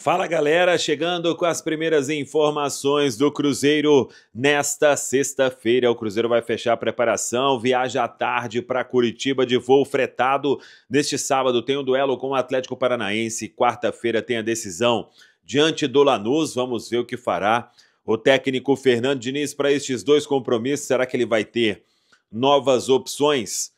Fala galera, chegando com as primeiras informações do Cruzeiro nesta sexta-feira. O Cruzeiro vai fechar a preparação, viaja à tarde para Curitiba de voo fretado. Neste sábado tem um duelo com o Atlético Paranaense, quarta-feira tem a decisão diante do Lanús. Vamos ver o que fará o técnico Fernando Diniz para estes dois compromissos. Será que ele vai ter novas opções?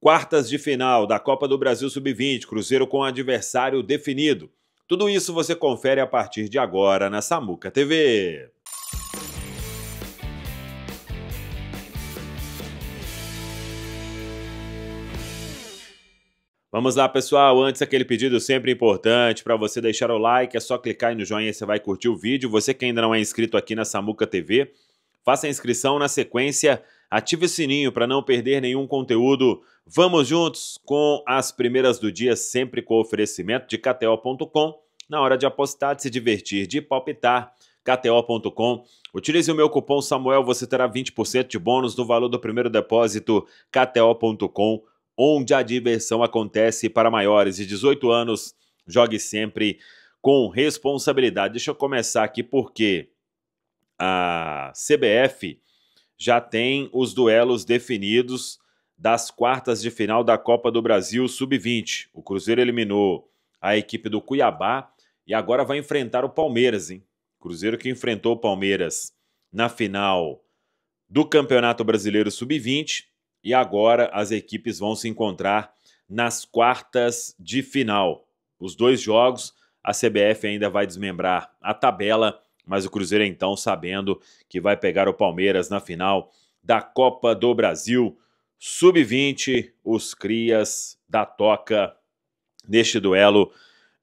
Quartas de final da Copa do Brasil Sub-20, Cruzeiro com adversário definido. Tudo isso você confere a partir de agora na Samuca TV. Vamos lá, pessoal. Antes, aquele pedido sempre importante para você deixar o like. É só clicar aí no joinha e você vai curtir o vídeo. Você que ainda não é inscrito aqui na Samuca TV, faça a inscrição na sequência Ative o sininho para não perder nenhum conteúdo. Vamos juntos com as primeiras do dia, sempre com oferecimento de KTO.com. Na hora de apostar, de se divertir, de palpitar, KTO.com. Utilize o meu cupom Samuel, você terá 20% de bônus no valor do primeiro depósito, KTO.com, onde a diversão acontece para maiores de 18 anos. Jogue sempre com responsabilidade. Deixa eu começar aqui porque a CBF já tem os duelos definidos das quartas de final da Copa do Brasil Sub-20. O Cruzeiro eliminou a equipe do Cuiabá e agora vai enfrentar o Palmeiras, hein? Cruzeiro que enfrentou o Palmeiras na final do Campeonato Brasileiro Sub-20 e agora as equipes vão se encontrar nas quartas de final. Os dois jogos, a CBF ainda vai desmembrar a tabela mas o Cruzeiro então sabendo que vai pegar o Palmeiras na final da Copa do Brasil Sub-20, os crias da Toca neste duelo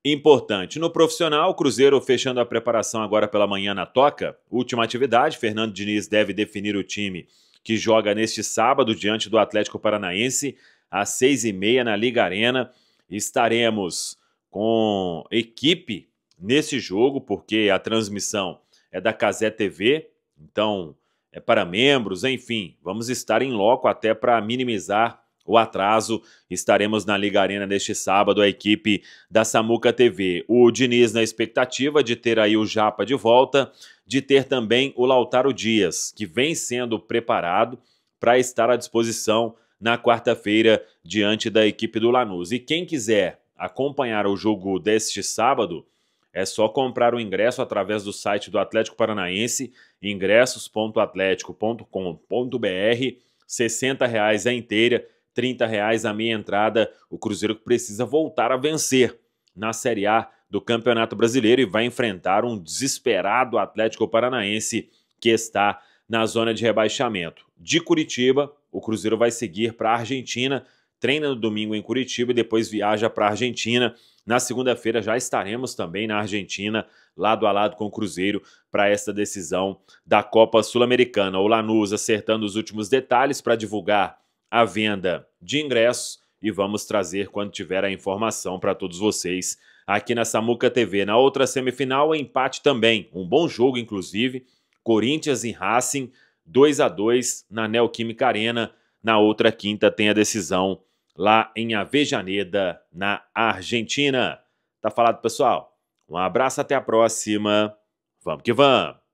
importante. No profissional, o Cruzeiro fechando a preparação agora pela manhã na Toca. Última atividade, Fernando Diniz deve definir o time que joga neste sábado diante do Atlético Paranaense às seis e meia na Liga Arena. Estaremos com equipe nesse jogo, porque a transmissão é da Casé TV, então é para membros, enfim, vamos estar em loco até para minimizar o atraso. Estaremos na Liga Arena neste sábado, a equipe da Samuca TV. O Diniz na expectativa de ter aí o Japa de volta, de ter também o Lautaro Dias, que vem sendo preparado para estar à disposição na quarta-feira diante da equipe do Lanús. E quem quiser acompanhar o jogo deste sábado, é só comprar o ingresso através do site do Atlético Paranaense, ingressos.atletico.com.br. 60 reais a inteira, 30 reais a meia entrada. O Cruzeiro precisa voltar a vencer na Série A do Campeonato Brasileiro e vai enfrentar um desesperado Atlético Paranaense que está na zona de rebaixamento. De Curitiba, o Cruzeiro vai seguir para a Argentina treina no domingo em Curitiba e depois viaja para a Argentina. Na segunda-feira já estaremos também na Argentina, lado a lado com o Cruzeiro, para esta decisão da Copa Sul-Americana. O Lanús acertando os últimos detalhes para divulgar a venda de ingressos e vamos trazer quando tiver a informação para todos vocês aqui na Samuca TV. Na outra semifinal, empate também, um bom jogo inclusive, Corinthians e Racing, 2 a 2 na Neoquímica Arena. Na outra quinta tem a decisão lá em Avejaneda, na Argentina. Tá falado, pessoal? Um abraço, até a próxima. Vamos que vamos!